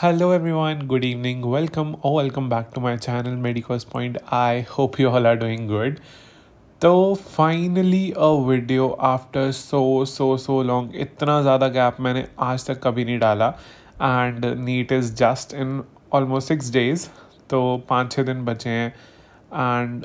hello everyone good evening welcome oh welcome back to my channel medicos point I hope you all are doing good तो finally a video after so so so long इतना ज़्यादा gap मैंने आज तक कभी नहीं डाला and NEET is just in almost six days तो पाँच छः दिन बचे हैं and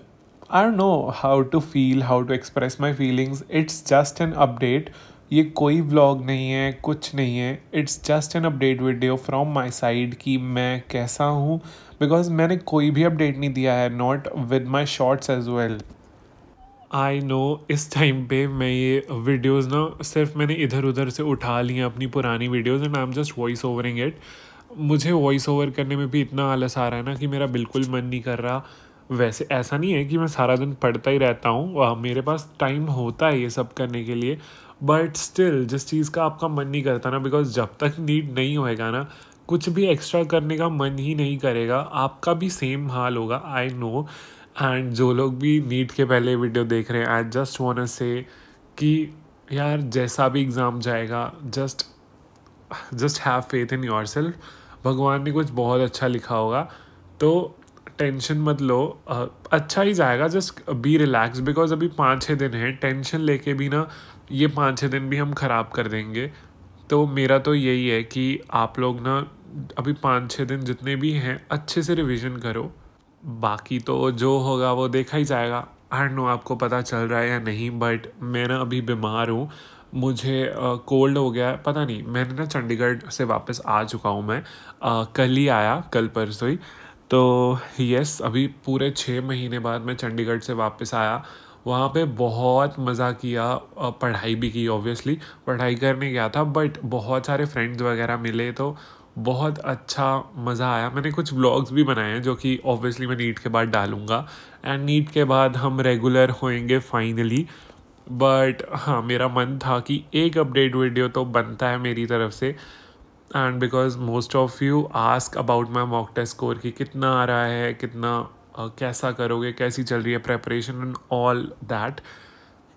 I know how to feel how to express my feelings it's just an update ये कोई व्लॉग नहीं है कुछ नहीं है it's just an update video from my side कि मैं कैसा हूँ बिकॉज मैंने कोई भी अपडेट नहीं दिया है not with my shorts as well I know इस टाइम पे मैं ये वीडियोस ना सिर्फ मैंने इधर उधर से उठा लिया अपनी पुरानी videos and I am just voice overing it मुझे वॉइस ओवर करने में भी इतना आलस आ रहा है ना कि मेरा बिल्कुल मन नहीं कर रहा वैसे ऐसा नहीं है कि मैं सारा दिन पढ़ता ही रहता हूँ मेरे पास टाइम होता है ये सब करने के लिए बट स्टिल जिस चीज़ का आपका मन नहीं करता ना बिकॉज जब तक नीड नहीं होएगा ना कुछ भी एक्स्ट्रा करने का मन ही नहीं करेगा आपका भी सेम हाल होगा आई नो एंड जो लोग भी नीट के पहले वीडियो देख रहे हैं आई जस्ट वॉन से कि यार जैसा भी एग्ज़ाम जाएगा just just have faith in yourself भगवान ने कुछ बहुत अच्छा लिखा होगा तो टेंशन मत लो अच्छा ही जाएगा जस्ट बी रिलैक्स बिकॉज अभी पाँच छः दिन हैं टेंशन लेके भी ना ये पाँच छः दिन भी हम ख़राब कर देंगे तो मेरा तो यही है कि आप लोग ना अभी पाँच छः दिन जितने भी हैं अच्छे से रिविज़न करो बाकी तो जो होगा वो देखा ही जाएगा आई नो आपको पता चल रहा है या नहीं बट मैं ना अभी बीमार हूँ मुझे कोल्ड uh, हो गया पता नहीं मैंने ना चंडीगढ़ से वापस आ चुका हूँ मैं uh, कल ही आया कल परसों ही तो यस अभी पूरे छः महीने बाद मैं चंडीगढ़ से वापस आया वहाँ पे बहुत मज़ा किया पढ़ाई भी की ऑब्वियसली पढ़ाई करने गया था बट बहुत सारे फ्रेंड्स वगैरह मिले तो बहुत अच्छा मज़ा आया मैंने कुछ व्लॉग्स भी बनाए हैं जो कि ऑब्वियसली मैं नीट के बाद डालूँगा एंड नीट के बाद हम रेगुलर होएंगे फाइनली बट हाँ मेरा मन था कि एक अपडेट वीडियो तो बनता है मेरी तरफ से and because most of you ask about my mock test score कि कितना आ रहा है कितना uh, कैसा करोगे कैसी चल रही है प्रेपरेशन एंड ऑल दैट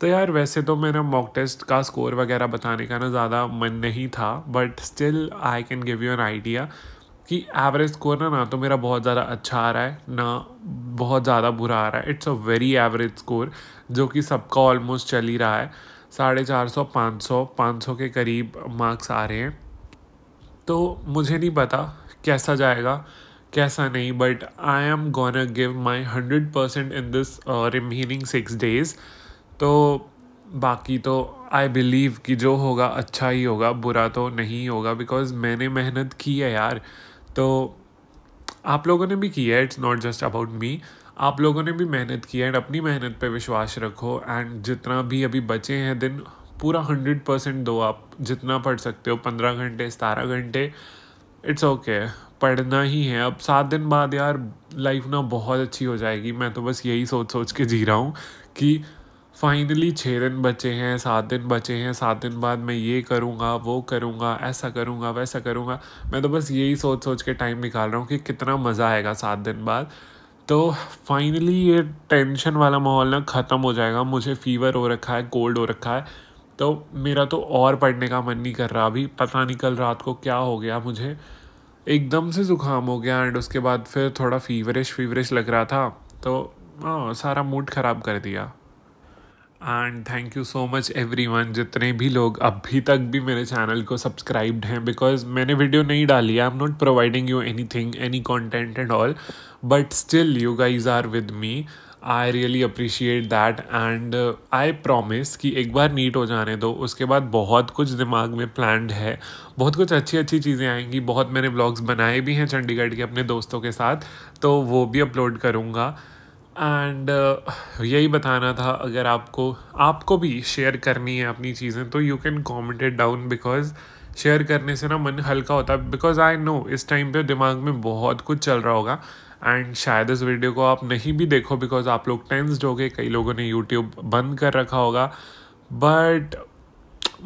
तो यार वैसे तो मेरा मॉक टेस्ट का स्कोर वगैरह बताने का ना ज़्यादा मन नहीं था but still I can give you an idea कि एवरेज स्कोर ना ना तो मेरा बहुत ज़्यादा अच्छा आ रहा है ना बहुत ज़्यादा बुरा आ रहा है it's a very average score जो कि सबका ऑलमोस्ट चल ही रहा है साढ़े चार सौ पाँच सौ पाँच सौ के करीब मार्क्स आ रहे हैं तो मुझे नहीं पता कैसा जाएगा कैसा नहीं but I am gonna give my hundred percent in this remaining six days तो बाकी तो आई बिलीव कि जो होगा अच्छा ही होगा बुरा तो नहीं होगा बिकॉज मैंने मेहनत की है यार तो आप लोगों ने भी की है it's not just about me आप लोगों ने भी मेहनत की है एंड अपनी मेहनत पे विश्वास रखो एंड जितना भी अभी बचे हैं दिन पूरा हंड्रेड परसेंट दो आप जितना पढ़ सकते हो पंद्रह घंटे सतारह घंटे इट्स ओके okay, पढ़ना ही है अब सात दिन बाद यार लाइफ ना बहुत अच्छी हो जाएगी मैं तो बस यही सोच सोच के जी रहा हूँ कि फाइनली छः दिन बचे हैं सात दिन बचे हैं सात दिन बाद मैं ये करूँगा वो करूँगा ऐसा करूँगा वैसा करूँगा मैं तो बस यही सोच सोच के टाइम निकाल रहा हूँ कि कितना मज़ा आएगा सात दिन बाद तो फाइनली ये टेंशन वाला माहौल ना ख़त्म हो जाएगा मुझे फीवर हो रखा है कोल्ड हो रखा है तो मेरा तो और पढ़ने का मन नहीं कर रहा अभी पता नहीं कल रात को क्या हो गया मुझे एकदम से ज़ुकाम हो गया एंड उसके बाद फिर थोड़ा फीवरिश फीवरिश लग रहा था तो आ, हाँ, सारा मूड ख़राब कर दिया and thank you so much everyone जितने भी लोग अभी तक भी मेरे चैनल को सब्सक्राइब्ड हैं बिकॉज मैंने वीडियो नहीं डाली I am not providing you anything any content and all but still you guys are with me I really appreciate that and I promise कि एक बार नीट हो जाने दो उसके बाद बहुत कुछ दिमाग में प्लान्ड है बहुत कुछ अच्छी अच्छी चीज़ें आएंगी बहुत मैंने ब्लॉग्स बनाए भी हैं चंडीगढ़ के अपने दोस्तों के साथ तो वो भी अपलोड करूँगा एंड uh, यही बताना था अगर आपको आपको भी शेयर करनी है अपनी चीज़ें तो you can comment it down because share करने से ना मन हल्का होता है बिकॉज आई नो इस टाइम पे दिमाग में बहुत कुछ चल रहा होगा एंड शायद इस वीडियो को आप नहीं भी देखो बिकॉज आप लोग टेंसड हो गए कई लोगों ने यूट्यूब बंद कर रखा होगा बट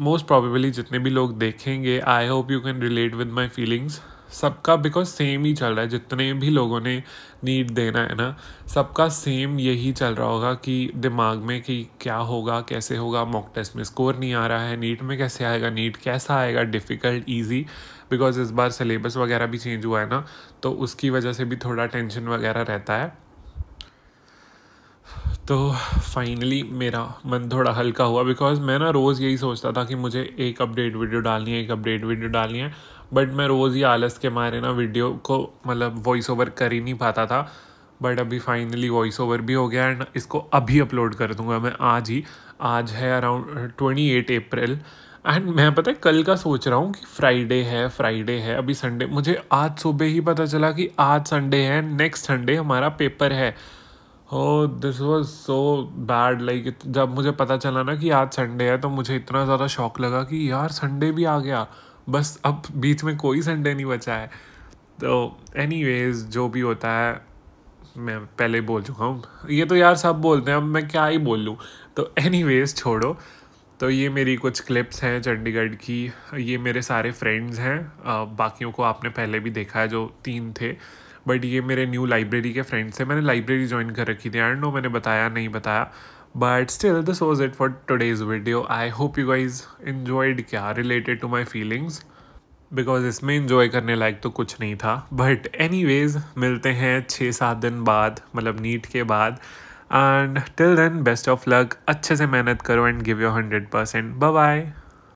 मोस्ट प्रॉबेबली जितने भी लोग देखेंगे I hope you can relate with my feelings सबका बिकॉज सेम ही चल रहा है जितने भी लोगों ने नीड देना है ना सबका सेम यही चल रहा होगा कि दिमाग में कि क्या होगा कैसे होगा मॉक टेस्ट में स्कोर नहीं आ रहा है नीट में कैसे आएगा नीट कैसा आएगा डिफ़िकल्ट ईजी बिकॉज इस बार सिलेबस वगैरह भी चेंज हुआ है ना तो उसकी वजह से भी थोड़ा टेंशन वगैरह रहता है तो फाइनली मेरा मन थोड़ा हल्का हुआ बिकॉज मैं ना रोज़ यही सोचता था कि मुझे एक अपडेट वीडियो डालनी है एक अपडेट वीडियो डालनी है बट मैं रोज़ ही आलस के मारे ना वीडियो को मतलब वॉइस ओवर कर ही नहीं पाता था बट अभी फाइनली वॉइस ओवर भी हो गया एंड इसको अभी अपलोड कर दूंगा मैं आज ही आज है around twenty eight April and मैं पता है कल का सोच रहा हूँ कि फ्राइडे है फ्राइडे है अभी संडे मुझे आज सुबह ही पता चला कि आज संडे है नेक्स्ट संडे हमारा पेपर है हो this was so bad like जब मुझे पता चला ना कि आज संडे है तो मुझे इतना ज़्यादा शौक लगा कि यार संडे भी आ गया बस अब बीच में कोई संडे नहीं बचा है तो एनी जो भी होता है मैं पहले बोल चुका हूँ ये तो यार सब बोलते हैं अब मैं क्या ही बोल लूँ तो एनी छोड़ो तो ये मेरी कुछ क्लिप्स हैं चंडीगढ़ की ये मेरे सारे फ्रेंड्स हैं बाकियों को आपने पहले भी देखा है जो तीन थे बट ये मेरे न्यू लाइब्रेरी के फ्रेंड्स हैं मैंने लाइब्रेरी ज्वाइन कर रखी थी एंड नो मैंने बताया नहीं बताया but still this was it for today's video I hope you guys enjoyed क्या related to my feelings because इसमें इन्जॉय करने लायक तो कुछ नहीं था बट एनी मिलते हैं छः सात दिन बाद मतलब नीट के बाद and till then best of luck अच्छे से मेहनत करो and give your hundred percent bye